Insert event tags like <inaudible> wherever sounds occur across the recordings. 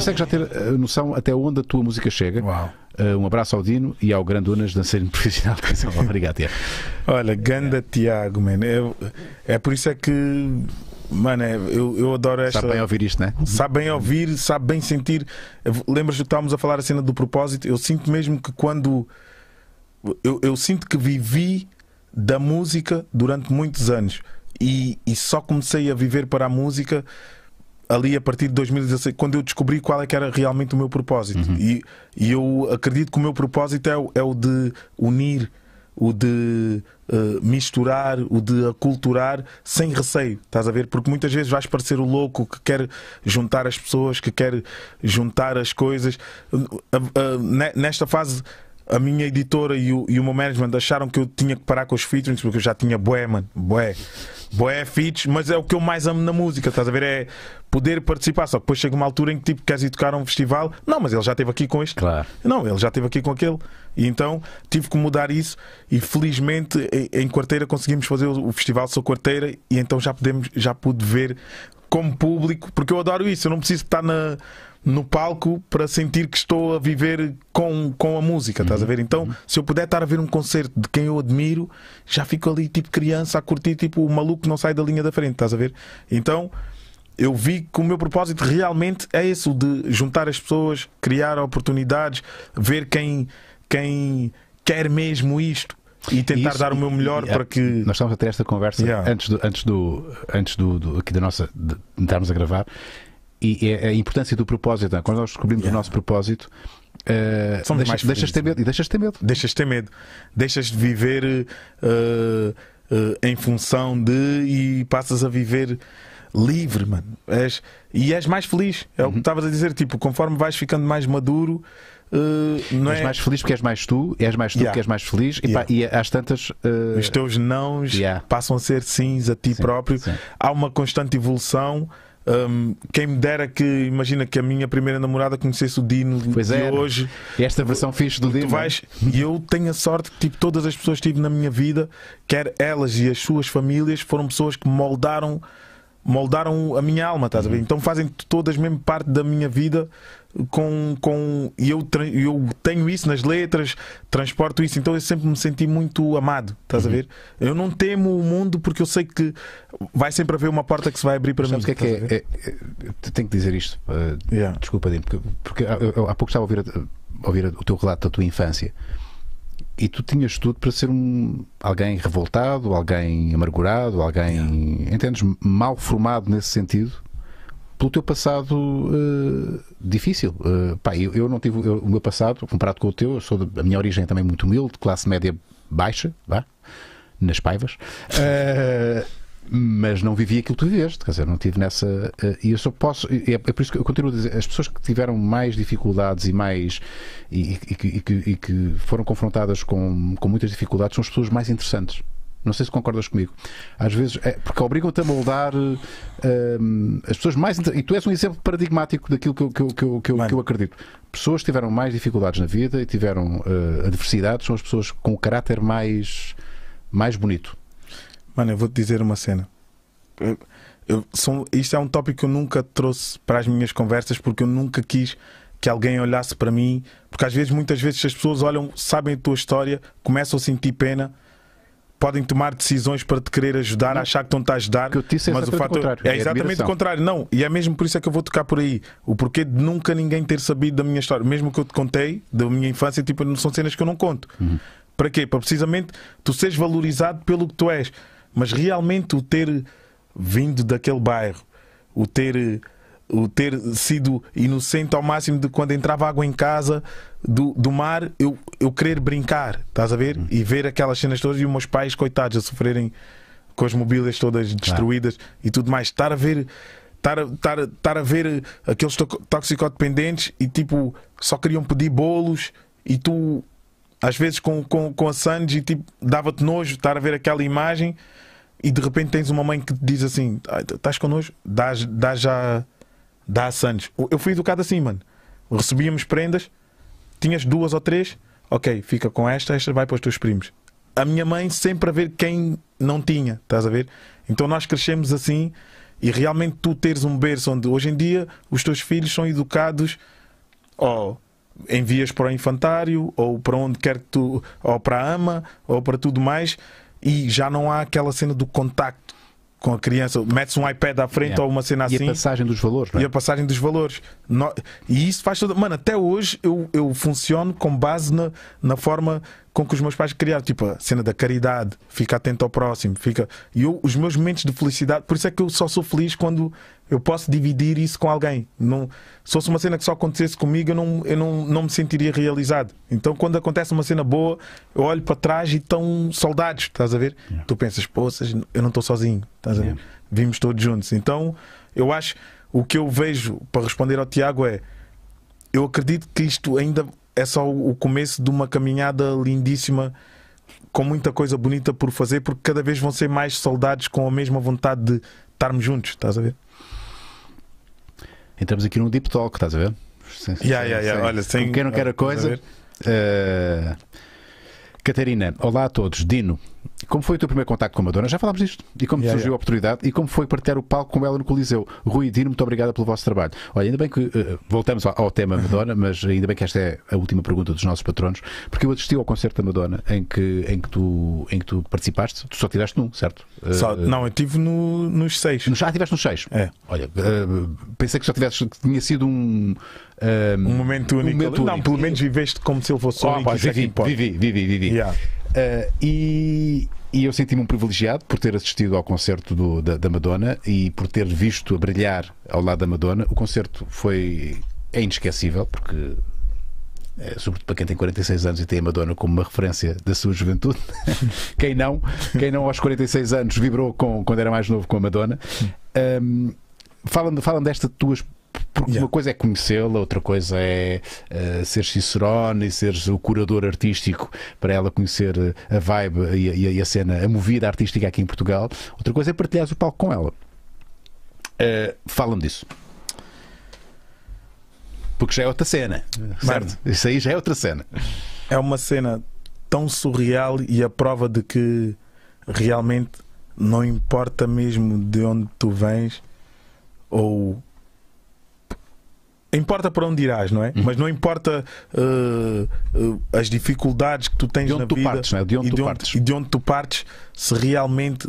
Consegue já ter a eh, noção até onde a tua música chega? Uau. Uh, um abraço ao Dino e ao Grandunas, dançarino profissional de <laughs> Obrigado, Tiago. Olha, ganda é. Tiago, mano. É, é por isso é que. Mano, é, eu, eu adoro esta. Sabe bem ouvir isto, né? Sabe bem ouvir, sabe bem sentir. Lembras que estávamos a falar a cena do propósito? Eu sinto mesmo que quando. Eu, eu sinto que vivi da música durante muitos anos e, e só comecei a viver para a música ali a partir de 2016, quando eu descobri qual é que era realmente o meu propósito. Uhum. E, e, eu acredito que o meu propósito é, o, é o de unir, o de uh, misturar, o de aculturar sem receio, estás a ver? Porque muitas vezes vais parecer o louco que quer juntar as pessoas, que quer juntar as coisas. Uh, uh, nesta fase a minha editora e o, e o meu management acharam que eu tinha que parar com os featurings porque eu já tinha boé, mano. Boé. Boé, feats, mas é o que eu mais amo na música, estás a ver? É poder participar. Só que depois chega uma altura em que tipo, queres ir tocar a um festival. Não, mas ele já esteve aqui com este. Claro. Não, ele já esteve aqui com aquele. E então tive que mudar isso e felizmente em, em quarteira conseguimos fazer o, o festival Sou Quarteira e então já podemos, já pude ver como público, porque eu adoro isso, eu não preciso estar na no palco para sentir que estou a viver com, com a música, uhum. estás a uhum. ver? Então, uhum. se eu puder estar a ver um concerto de quem eu admiro, já fico ali tipo criança a curtir, tipo o maluco que não sai da linha da frente, estás a ver? Então, eu vi que o meu propósito realmente é esse, o de juntar as pessoas, criar oportunidades, ver quem, quem quer mesmo isto e tentar Isso, dar o meu melhor e, para que. Nós estamos a ter esta conversa yeah. antes, do, antes, do, antes do, do aqui da nossa. de estarmos a gravar. E é, é a importância do propósito. É? Quando nós descobrimos yeah. o nosso propósito, Uh, Somos deixas, deixas ter medo e deixas ter medo. Deixas ter medo. Deixas de viver uh, uh, em função de e passas a viver livre, mano. És, e és mais feliz. É uhum. o que uhum. estavas a dizer, tipo, conforme vais ficando mais maduro. não és é... mais feliz porque és mais tu, és mais tu yeah. porque és mais feliz e, yeah. pá, e às tantas os teus nãos yeah. passam a ser sims a ti sim, próprio. Sim. Há uma constante evolução um, quem me dera que, imagina que a minha primeira namorada conhecesse o Dino pois de hoje. E esta versão fixe do Dino. É? Vais, e eu tenho a sorte que tipo, todas as pessoas que tive na minha vida, quer elas e as suas famílias, foram pessoas que moldaram moldaram a minha alma, estás a ver? Uhum. Então fazem todas mesmo parte da minha vida com, com e eu, eu tenho isso nas letras, transporto isso, então eu sempre me senti muito amado, estás uhum. a ver? Eu não temo o mundo porque eu sei que vai sempre haver uma porta que se vai abrir para Sabes mim. Que é que é, é, é, tenho que dizer isto, uh, yeah. desculpa, Dino, porque, porque há, há pouco estava a ouvir, a ouvir o teu relato da tua infância. E tu tinhas tudo para ser um, alguém revoltado, alguém amargurado, alguém, yeah. entendes, mal formado nesse sentido, pelo teu passado uh, difícil. Uh, pá, eu, eu, não tive eu, o meu passado, comparado com o teu, eu sou de, a minha origem é também muito humilde, classe média baixa, vá, nas paivas. Uh, mas não vivi aquilo que tu viveste, quer dizer, não tive nessa. Eh, e eu só posso. É, é por isso que eu continuo a dizer: as pessoas que tiveram mais dificuldades e mais. e, e, que, e, que, e que foram confrontadas com, com muitas dificuldades são as pessoas mais interessantes. Não sei se concordas comigo. Às vezes, é, porque obrigam-te a moldar uh, as pessoas mais. E tu és um exemplo paradigmático daquilo que eu, que eu, que eu, que eu, acredito. Pessoas que tiveram mais dificuldades na vida e tiveram uh, adversidades são as pessoas com o caráter mais, mais bonito. Mano, eu vou-te dizer uma cena eu, são, isto é um tópico que eu nunca trouxe para as minhas conversas porque eu nunca quis que alguém olhasse para mim, porque às vezes, muitas vezes, as pessoas olham, sabem a tua história, começam a sentir pena, podem tomar decisões para te querer ajudar, não. achar que estão-te a ajudar, é mas o fato é, é, é exatamente o contrário, não, e é mesmo por isso é que eu vou tocar por aí, o porquê de nunca ninguém ter sabido da minha história, mesmo que eu te contei da minha infância, tipo, não são cenas que eu não conto. Uhum. Para quê? Para precisamente tu seres valorizado pelo que tu és, mas realmente o ter vindo daquele bairro, o ter, o ter sido inocente ao máximo de quando entrava água em casa do, do mar, eu, eu querer brincar, estás a ver? Uhum. E ver aquelas cenas todas e os meus pais, coitados, a sofrerem com as mobílias todas destruídas claro. e tudo mais. Estar a ver. Estar estar, estar a ver aqueles toxicodependentes e tipo só queriam pedir bolos e tu às vezes com, com, com a Sandy tipo, dava-te nojo estar a ver aquela imagem e de repente tens uma mãe que te diz assim: estás connosco? Dá, dá já. Dá a Santos. Eu fui educado assim, mano. Recebíamos prendas, tinhas duas ou três, ok, fica com esta, esta vai para os teus primos. A minha mãe sempre a ver quem não tinha, estás a ver? Então nós crescemos assim e realmente tu teres um berço onde hoje em dia os teus filhos são educados ou envias para o infantário ou para onde quer que tu, ou para a ama ou para tudo mais e já não há aquela cena do contacto com a criança, metes um iPad à frente yeah. ou uma cena assim. E a assim, passagem dos valores, é? E a passagem dos valores. E isso faz toda. Mano, até hoje eu, eu funciono com base na, na forma com que os meus pais criaram. Tipo, a cena da caridade, fica atento ao próximo, fica. E eu, os meus momentos de felicidade, por isso é que eu só sou feliz quando eu posso dividir isso com alguém. Não, se fosse uma cena que só acontecesse comigo, eu não, eu não, não me sentiria realizado. Então, quando acontece uma cena boa, eu olho para trás e estão soldados, estás a ver? Yeah. Tu pensas, poças, eu não estou sozinho, estás a ver? Vimos todos juntos. Então, eu acho, o que eu vejo para responder ao Tiago é: eu acredito que isto ainda é só o começo de uma caminhada lindíssima com muita coisa bonita por fazer, porque cada vez vão ser mais soldados com a mesma vontade de estarmos juntos, estás a ver? entramos aqui num deep talk, estás a ver? sim, yeah, yeah, yeah. Olha, sem, quem não quer a coisa. Catarina, olá a todos. Dino, como foi o teu primeiro contacto com a Madonna? Já falámos disto. E como yeah, surgiu yeah. a oportunidade e como foi partilhar o palco com ela no Coliseu? Rui e Dino, muito obrigada pelo vosso trabalho. Olha, ainda bem que uh, voltamos ao, ao tema Madonna, mas ainda bem que esta é a última pergunta dos nossos patronos, porque eu assisti ao concerto da Madonna em que, em que, tu, em que tu participaste, tu só tiraste num, certo? Uh, só, não, eu tive no, nos seis. No, ah, tiveste nos seis? É. Olha, uh, pensei que só tivesse, que tinha sido um um, um momento único. Um momento não, único. pelo menos viveste como se ele fosse oh, único. vivi, vivi, vivi, vivi, yeah. uh, e, e, eu senti-me um privilegiado por ter assistido ao concerto do, da, da, Madonna e por ter visto a brilhar ao lado da Madonna. O concerto foi é inesquecível, porque eh, sobretudo para quem tem 46 anos e tem a Madonna como uma referência da sua juventude. <laughs> quem não, quem não aos 46 anos vibrou com, quando era mais novo com a Madonna. Um, Fala-me desta tua porque yeah. uma coisa é conhecê-la, outra coisa é uh, ser Cicerone e seres o curador artístico para ela conhecer eh, a vibe e a, e a cena, a movida artística aqui em Portugal. Outra coisa é partilhar o palco com ela. Uh, eh, Fala-me disso. Porque já é outra cena. Certo? Mano, Isso aí já é outra cena. É uma cena tão surreal e a prova de que realmente não importa mesmo de onde tu vens ou Importa para onde irás, não é? Uhum. Mas não importa uh, uh, as dificuldades que tu tens de onde na tu vida partes, é? de onde e, tu de onde, partes. e de onde tu partes, se realmente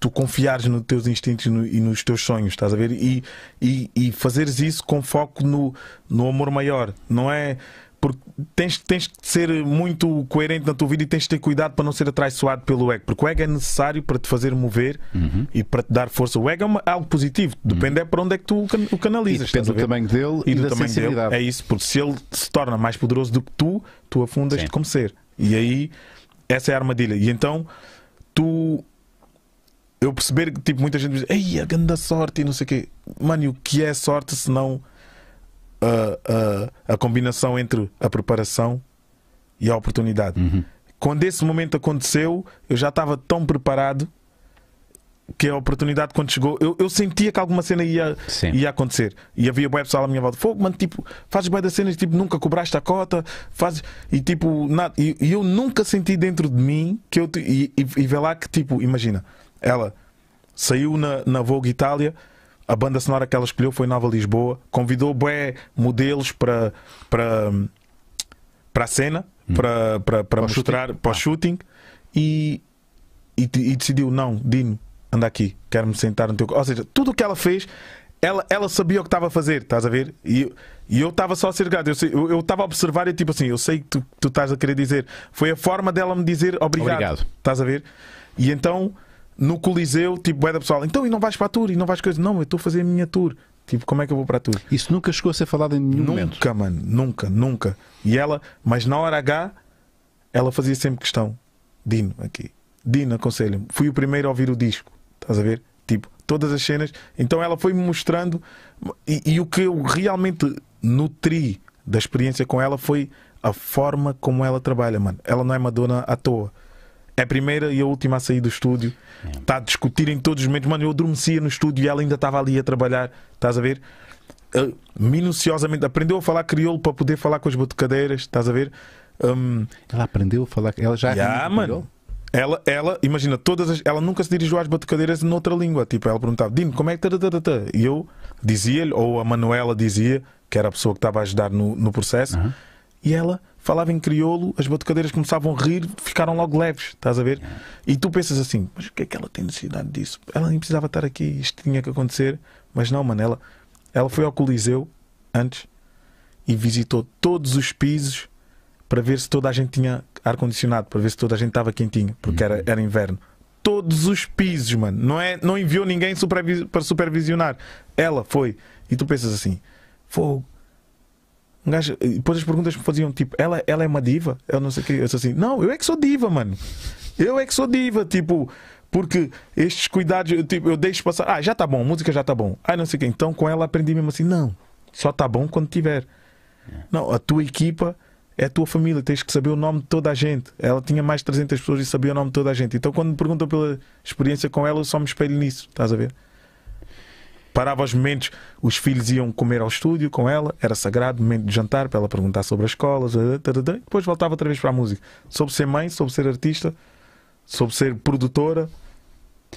tu confiares nos teus instintos no, e nos teus sonhos, estás a ver? E, e, e fazeres isso com foco no, no amor maior, não é? Porque tens, tens que ser muito coerente na tua vida e tens de ter cuidado para não ser atraiçoado pelo ego. Porque o ego é necessário para te fazer mover uhum. e para te dar força. O ego é uma, é algo positivo, uhum. depende uhum. é para onde é que tu o, canalizas. E depende do tamanho dele e, e do tamanho dele. É isso, porque se ele se torna mais poderoso do que tu, tu afundas-te como ser. E aí, essa é a armadilha. E então, tu eu perceber que tipo, muita gente diz, ei, a grande sorte e não sei o quê. Mano, o que é sorte se não a, a, a combinação entre a preparação e a oportunidade. Uhum. Quando esse momento aconteceu, eu já estava tão preparado que a oportunidade quando chegou, eu, eu sentia que alguma cena ia, ia acontecer. E havia web pessoal à minha volta, fogo, mano, tipo, fazes bem das cenas, tipo, nunca cobraste a cota, fazes. E tipo, nada. E, e eu nunca senti dentro de mim que eu. E, e, e vê lá que, tipo, imagina, ela saiu na, na Vogue Itália a banda sonora que ela escolheu foi Nova Lisboa. Convidou bué modelos para para para a cena, hum. para para, para mostrar para o ah. shooting e, e, e decidiu não, Dino, anda aqui, quero me sentar no teu, ou seja, tudo o que ela fez, ela ela sabia o que estava a fazer, estás a ver? E e eu estava só grato, eu estava a observar e tipo assim, eu sei que tu, tu estás a querer dizer. Foi a forma dela me dizer obrigado. obrigado. Estás a ver? E então no Coliseu, tipo, é da pessoal, então e não vais para a tour, e não vais coisa, não, eu estou a fazer a minha tour. Tipo, como é que eu vou para a tour? Isso nunca chegou a ser falado em nenhum nunca, momento. Nunca, mano, nunca, nunca. E ela, mas na hora H, ela fazia sempre questão. Dino, aqui. Dino, aconselho me Fui o primeiro a ouvir o disco. Estás a ver? Tipo, todas as cenas. Então ela foi me mostrando. E, e o que eu realmente nutri da experiência com ela foi a forma como ela trabalha, mano. Ela não é uma dona à toa. É a primeira e a última a sair do estúdio. Está a discutir em todos os momentos. Mano, eu adormecia no estúdio e ela ainda estava ali a trabalhar. Estás a ver? Uh, minuciosamente. Aprendeu a falar crioulo para poder falar com as batucadeiras. Estás a ver? Um... ela aprendeu a falar. Ela já. Yeah, mano. Ela, ela, imagina, todas as, ela nunca se dirigiu às batucadeiras noutra língua. Tipo, ela perguntava, Dino, como é que. Taratata? Tá, tá, tá, e eu dizia-lhe, ou a Manuela dizia, que era a pessoa que estava a ajudar no, no processo, uhum. e ela falava em crioulo, as batucadeiras começavam a rir, ficaram logo leves, estás a ver? E tu pensas assim, mas o que é que ela tem necessidade disso? Ela nem precisava estar aqui, isto tinha que acontecer, mas não, mano, ela, ela foi ao Coliseu antes e visitou todos os pisos para ver se toda a gente tinha ar-condicionado, para ver se toda a gente estava quentinho, porque era, uhum. era inverno. Todos os pisos, mano. Não, é, não enviou ninguém para supervisionar. Ela foi. E tu pensas assim: fogo, um gajo, depois as perguntas me faziam tipo, ela, ela é uma diva? Eu não sei o que. Eu sou assim, não, eu é que sou diva, mano. Eu é que sou diva, tipo, porque estes cuidados, eu, tipo, eu deixo passar. Ah, já tá bom, música já tá bom. Ah, não sei o que. Então com ela aprendi mesmo assim, não, só tá bom quando tiver. É. Não, a tua equipa é a tua família, tens que saber o nome de toda a gente. Ela tinha mais de 300 pessoas e sabia o nome de toda a gente. Então quando me perguntam pela experiência com ela, eu só me espelho nisso, estás a ver? parava os momentos, os filhos iam comer ao estúdio com ela, era sagrado, momento de jantar para ela perguntar sobre as escolas, depois voltava outra vez para a música. Soube ser mãe, soube ser artista, soube ser produtora.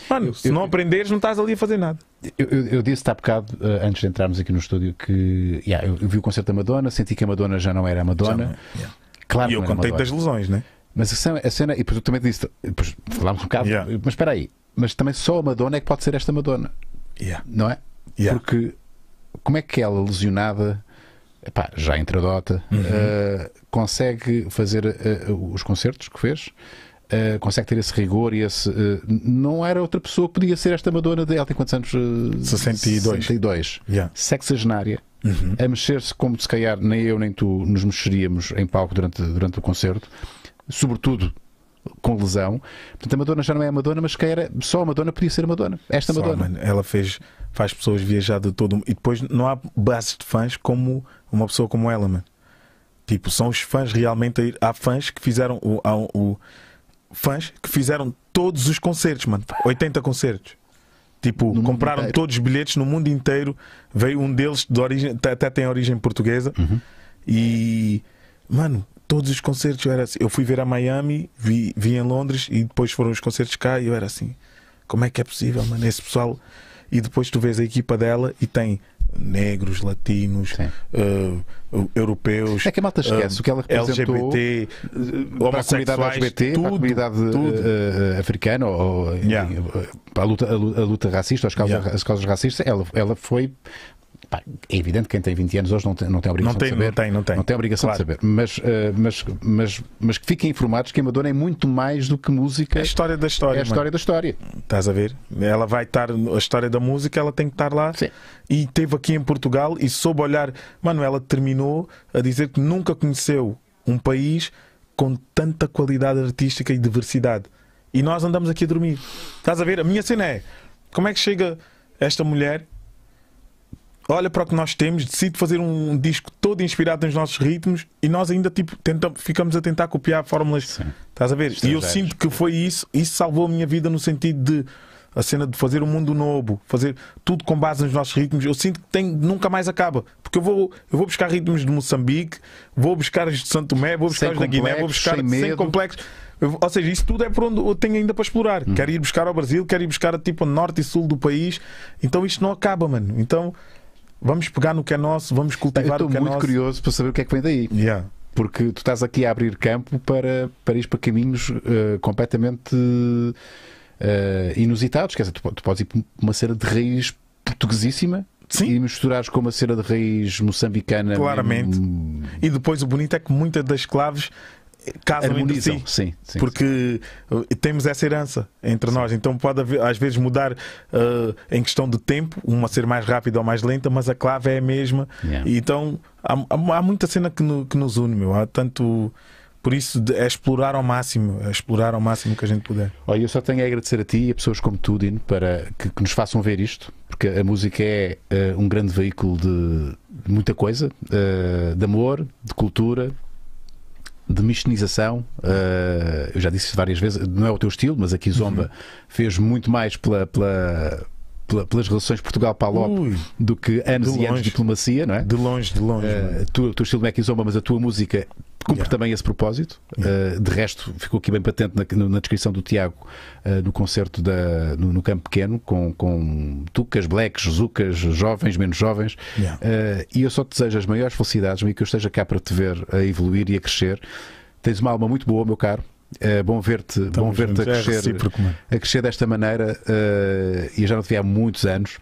Mano, eu, se eu, não aprenderes, não estás ali a fazer nada. Eu, eu disse está há bocado, eh, antes de entrarmos aqui no estúdio, que yeah, eu, vi o concerto da Madonna, senti que a Madonna já não era a Madonna. É, yeah. Claro e eu contei das lesões, né? Mas a cena, a cena e depois eu também disse, depois falámos um bocado, yeah. mas espera aí, mas também só a Madonna é que pode ser esta Madonna. Yeah. Não é? Yeah. Porque como é que ela, lesionada, epá, já intradota, uhum. uh, consegue fazer uh, os concertos que fez? Uh, consegue ter esse rigor e esse. Uh, não era outra pessoa, podia ser esta Madonna de. Ela tem quantos anos? Uh, 62. 62. Yeah. Sexagenária. Uhum. A mexer-se como se calhar nem eu nem tu nos mexeríamos em palco durante, durante o concerto. Sobretudo com lesão. Portanto, a Madonna já não é a Madonna, mas quem era é- só a Madonna podia ser a Madonna. Esta só, Madonna. ela fez, faz pessoas viajar de todo e depois não há bases de fãs como uma pessoa como ela, mano. Tipo, são os fãs realmente. Há fãs que fizeram o, o, o fãs que fizeram todos os concertos, mano. 80 concertos. Tipo, no compraram todos os bilhetes no mundo inteiro. Veio um deles de origem, até tem origem portuguesa. Uhum. E, mano, todos os concertos eu era assim. Eu fui ver a Miami, vi, vi em Londres e depois foram os concertos cá e eu era assim. Como é que é possível, mano? Esse pessoal. E depois tu vês a equipa dela e tem negros, latinos, uh, europeus. É que a malta esquece uh, o que ela representou LGBT, para a comunidade LGBT, tudo, para a comunidade uh, africana, ou, yeah. para a luta, a luta, racista, as causas, yeah. as causas racistas. Ela, ela foi Pá, é evidente que quem tem 20 anos hoje não tem, não tem obrigação não tem, de saber. Não tem, não tem. Não tem obrigação claro. de saber. Mas, uh, mas, mas, mas que fiquem informados que a Madonna é muito mais do que música. É a história da história. É a história mano. da história. Estás a ver? Ela vai estar, a história da música, ela tem que estar lá. Sim. E esteve aqui em Portugal e soube olhar. Mano, ela terminou a dizer que nunca conheceu um país com tanta qualidade artística e diversidade. E nós andamos aqui a dormir. Estás a ver? A minha cena é como é que chega esta mulher olha para o que nós temos, decide fazer um disco todo inspirado nos nossos ritmos e nós ainda tipo, tentamos, ficamos a tentar copiar fórmulas. Sim. Estás a ver? É e eu sinto que foi isso, isso salvou a minha vida no sentido de a cena de fazer um mundo novo, fazer tudo com base nos nossos ritmos, eu sinto que tem, nunca mais acaba. Porque eu vou, eu vou buscar ritmos de Moçambique, vou buscar os de Santo Tomé, vou buscar sem os da Guiné, vou buscar sem, sem complexos. ou seja, isso tudo é por onde eu tenho ainda para explorar. Hum. Quero ir buscar ao Brasil, quero ir buscar tipo norte e sul do país. Então isto não acaba, mano. Então Vamos pegar no que é nosso, vamos cultivar o que é nosso. Estou muito curioso para saber o que é que vem daí. Yeah porque tu estás aqui a abrir campo para, para ir para caminhos uh, completamente uh, inusitados. Quer dizer, tu, tu, podes ir para uma cera de raiz portuguesíssima. Sim. E misturares com uma cera de raiz moçambicana. Claramente. Mesmo... E depois o bonito é que muitas das claves casam Harmonizam, entre si. Sim, sim, porque sim. Eh, temos essa herança entre nós. Então pode haver, às vezes mudar uh, em questão de tempo, uma ser mais rápida ou mais lenta, mas a clave é a mesma. Yeah. Então há, há, muita cena que, no, que, nos une, meu. Há tanto. Por isso é explorar ao máximo, é explorar ao máximo que a gente puder. Olha, eu só tenho a agradecer a ti e a pessoas como tu, Dino, para que, que nos façam ver isto, porque a música é uh, um grande veículo de, de muita coisa, uh, de amor, de cultura, de mistinização. Uh, eh, eu já disse várias vezes, não é o teu estilo, mas aqui Zomba uhum. fez muito mais pela, pela pelas relações Portugal-Palop do que anos e anos de diplomacia, não é? De longe, de longe. Uh, tu, tu estilo Maquizomba, mas a tua música cumpre yeah. também esse propósito. Yeah. Uh, de resto, ficou aqui bem patente na, na descrição do Tiago uh, eh, no concerto da, no, no, Campo Pequeno, com, com tucas, blacks, zucas, jovens, menos jovens. Yeah. Uh, e eu só te desejo as maiores felicidades, e que eu esteja cá para te ver a evoluir e a crescer. Tens uma alma muito boa, meu caro. É bom ver-te, bom ver-te a é crescer, a crescer desta maneira uh, e já não te vi há muitos anos.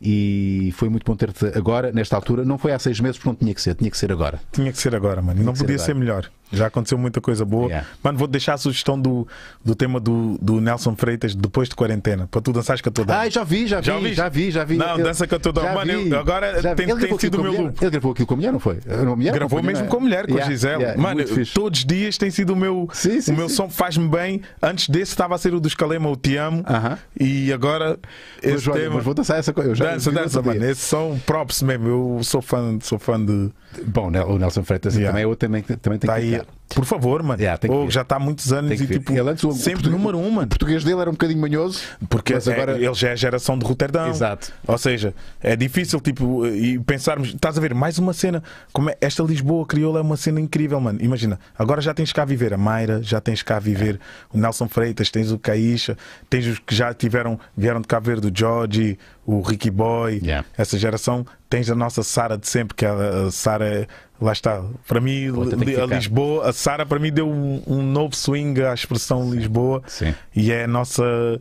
E foi muito bom ter-te agora, nesta altura. Não foi há seis meses porque não tinha que ser, tinha que ser agora. Tinha que ser agora, mano. Tinha não podia ser, ser melhor. Já aconteceu muita coisa boa. Yeah. Mano, vou deixar a sugestão do, do tema do, do Nelson Freitas depois de quarentena, para tu dançares com a toda. Ah, já vi, já vi, já vi, já vi. Já vi. Não, eu, dança com a toda. Mano, eu, agora tem, tem sido o meu loop. Ele gravou aquilo com a mulher, não foi? A mulher, gravou mesmo não. É? com a mulher, com yeah, a Gisele. Yeah, mano, todos os dias tem sido o meu, sim, sim, o meu som, faz-me bem. Antes desse estava a ser o do Calema, o Te Amo. Uh -huh. E agora. Mas, olha, tema... mas vou dançar essa eu já dança, dança, mano. Esse são props mesmo. Eu sou fã, sou fã de. Bom, né, o Nelson Freitas yeah. também, eu também, também tenho tá que. Aí, por favor, mano. Yeah, Ou já está há muitos anos e tipo, ele antes, é sempre o número um, mano. O português dele era um bocadinho manhoso. Porque mas é, agora... É, ele já é geração de Roterdão. Exato. Ou seja, é difícil, tipo, e pensarmos, estás a ver, mais uma cena. Como é, esta Lisboa crioula é uma cena incrível, mano. Imagina, agora já tens cá a viver a Mayra, já tens cá a viver é. o Nelson Freitas, tens o Caixa, tens os que já tiveram, vieram de Cabo Verde, o Jodi o Ricky Boy, yeah. essa geração tens a nossa Sara de sempre, que é a Sara, lá está, para mim, a Lisboa, a Sara para mim deu um, um, novo swing à expressão Sim. Lisboa Sim. e é a nossa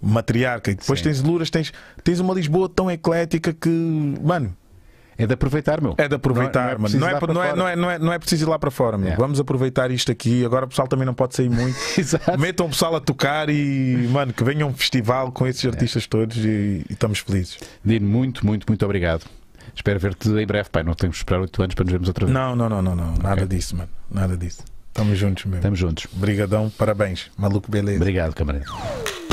matriarca. E depois Sim. tens Luras, tens, tens uma Lisboa tão eclética que, mano. É de aproveitar, meu. É de aproveitar, mano. Não é, é, é não, é, não, é, não é preciso ir lá para fora, meu. Vamos aproveitar isto aqui. Agora o pessoal também não pode sair muito. <laughs> Metam o pessoal a tocar e, mano, que venha um festival com esses artistas todos e, e estamos felizes. Dino, muito, muito, muito obrigado. Espero ver-te em breve, pai. Não temos que esperar 8 anos para nos vermos outra vez. Não, não, não, não, não. Nada disso, mano. Nada disso. Estamos juntos mesmo. Estamos juntos. Obrigadão, parabéns. Maluco beleza. Obrigado, camarada.